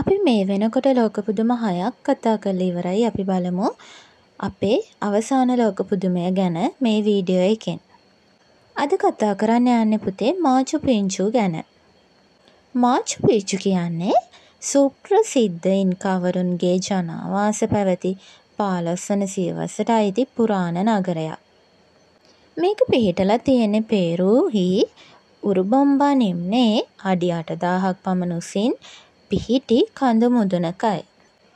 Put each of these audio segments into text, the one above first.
අපි මේ වෙනකොට ලෝක පුදුම හයක් කතා කරලා ඉවරයි. අපි බලමු අපේ අවසාන ලෝක පුදුමය ගැන මේ වීඩියෝ එකෙන්. අද කතා කරන්න යන්නේ පුතේ මාචු පින්චු ගැන. මාචු පින්චු කියන්නේ සූත්‍ර සිද්ධ ඉන්කවරුන්ගේ ජනාවාස පැවති 15වන සියවසට අයිති පුරාණ නගරයක්. මේක පිහිටලා තියෙන පේරුහි උරුබම්බා නිම්නේ අඩි 8000ක් පමණ උසින් පිහිටි කඳු මුදුනකයි.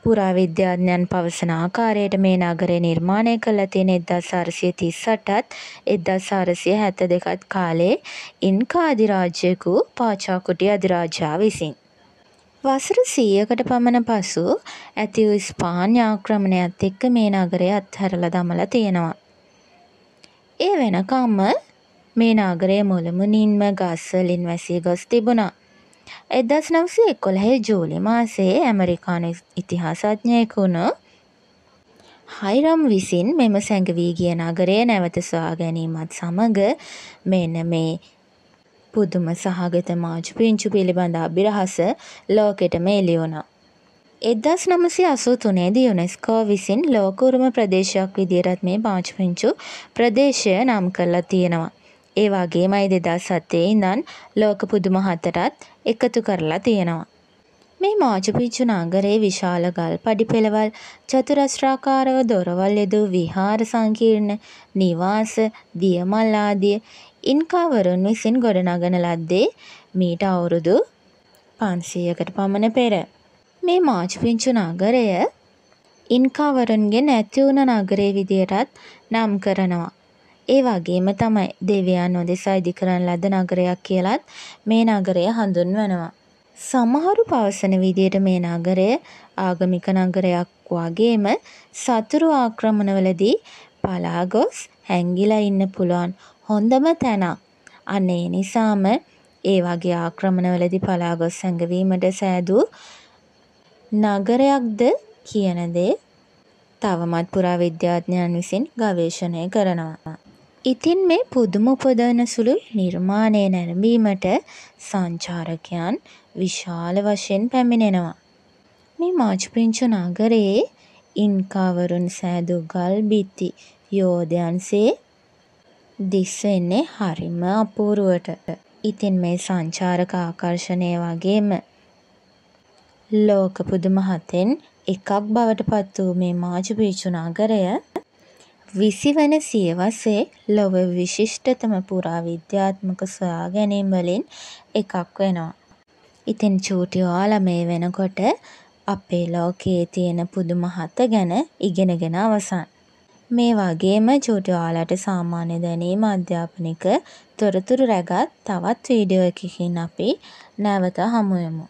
පුරාවිද්‍යාඥයන් පවසන ආකාරයට මේ නගරය නිර්මාණය කළා තියෙන 1438ත් 1472ත් කාලේ ඉන්කා අධිරාජ්‍යකු පාචාකුටි අධිරාජා විසින් වසර 100කට පමණ පසු ඇති වූ ස්පාඤ්ඤ ආක්‍රමණයත් එක්ක මේ නගරය අත්හැරලා දමලා තියෙනවා. ඒ වෙනකම්ම මේ නගරයේ මුලමුනින්ම ගස්වලින් වැසී ගොස් තිබුණා. එදස් නවසේ එකොළහේ ජූලි මාසයේ ඇමරිකානු ඉතිහාසඥයකුණු හයිරම් විසින් මෙම සැඟවී ගිය නගරය නැවත සොයා ගැනීමත් සමඟ මෙන්න මේ පුදුම සහගත මාචු පිංචු පිළිබඳ අභිරහස ලෝකෙටම එලියුණා. එදස් නමසි අසූ තුනේදී යුනෙස්කෝ විසින් ලෝකුරුම ප්‍රදේශයක් විදිරත් මේ පාචපිංචු ප්‍රදේශය නම් කරලා තියෙනවා. ඒ වගේමයි දෙදස් සතේ ඉඳන් ලෝක පුදුම හතරත් එකතු කරලා තියෙනවා. මේ මාජපිච්චු නගරේ විශාල ගල් පඩි පෙළවල් චතුරස්‍රාකාරව දොරවල් යෙදූ විහාර සංකීර්ණ නිවාස දියමල් ආදිය ඉන්කාවරුන් විසින් ගොඩනගන ලද්දේ මීට අවුරුදු 500කට පමණ පෙර මේ මාජපිච්චු නගරය ඉන්කාවරුන්ගෙන් ඇති වුණ නගරේ විදියටත් නම් කරනවා ඒ වගේම තමයි දෙවියන් උදෙසා ඉදිකරන ලද නගරයක් කියලත් මේ නගරය හඳුන්වනවා. සමහරු පවසන විදියට මේ නගරය ආගමික නගරයක් වගේම සතුරු ආක්‍රමණවලදී පලා ගොස් හැංගිලා ඉන්න පුළුවන් හොඳම තැනක්. අන්න ඒ නිසාම ඒ වගේ ආක්‍රමණවලදී පලා ගොස් හැඟවීමට සෑදූ නගරයක්ද කියන දේ තවමත් පුරාවිද්‍යාඥයන් විසින් ගවේෂණය කරනවා. ඉතින් මේ පුදුම උපදවන සුළු නිර්මාණය නැරඹීමට සංචාරකයන් විශාල වශයෙන් පැමිණෙනවා. මේ මාචු පිච්චු නගරයේ ඉන්කාවරුන් සෑදූ ගල් බිත්ති යෝධයන් සේ දිස්වෙන්නේ හරිම අපූරුවට. ඉතින් මේ සංචාරක ආකර්ෂණය වගේම ලෝක පුදුම හතෙන් එකක් බවට පත් වූ මේ මාචු පිච්චු නගරය විසිවන සියවසේ ලොව විශිෂ්ටතම පුරාවිද්‍යාත්මක සොයාගැනීම් වලින් එකක් වෙනවා. ඉතින් චූටි ඔයාලා මේ වෙනකොට අපේ ලෝකයේ තියෙන පුදුම හත ගැන ඉගෙනගෙන අවසන්. මේ වගේම චූටි ඔයාලට සාමාන්‍ය දැනීම අධ්‍යාපනික තොරතුරු රැගත් තවත් වීඩියෝ එකකින් අපි නැවත හමුවෙමු.